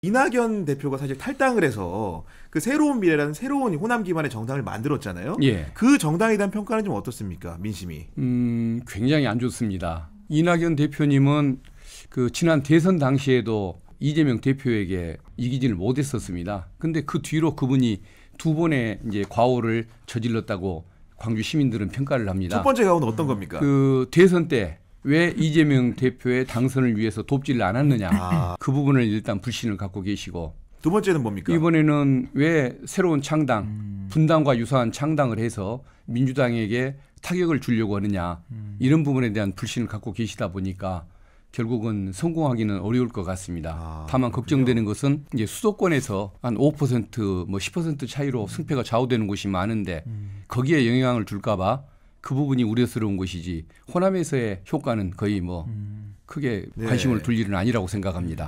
이낙연 대표가 사실 탈당을 해서 그 새로운 미래라는 새로운 호남 기반의 정당을 만들었잖아요. 예. 그 정당에 대한 평가는 좀 어떻습니까, 민심이? 음, 굉장히 안 좋습니다. 이낙연 대표님은 그 지난 대선 당시에도 이재명 대표에게 이기지를 못했었습니다. 근데 그 뒤로 그분이 두 번의 이제 과오를 저질렀다고 광주 시민들은 평가를 합니다. 첫 번째 과오는 어떤 겁니까? 그 대선 때왜 이재명 대표의 당선을 위해서 돕지를 않았느냐 아. 그 부분을 일단 불신을 갖고 계시고 두 번째는 뭡니까? 이번에는 왜 새로운 창당 음. 분당과 유사한 창당을 해서 민주당에게 타격을 주려고 하느냐 음. 이런 부분에 대한 불신을 갖고 계시다 보니까 결국은 성공하기는 어려울 것 같습니다. 아, 다만 걱정되는 것은 이제 수도권에서 한 5%뭐 10% 차이로 승패가 좌우되는 곳이 많은데 음. 거기에 영향을 줄까봐 그 부분이 우려스러운 것이지 호남에서의 효과는 거의 뭐 음. 크게 네. 관심을 둘 일은 아니라고 생각합니다.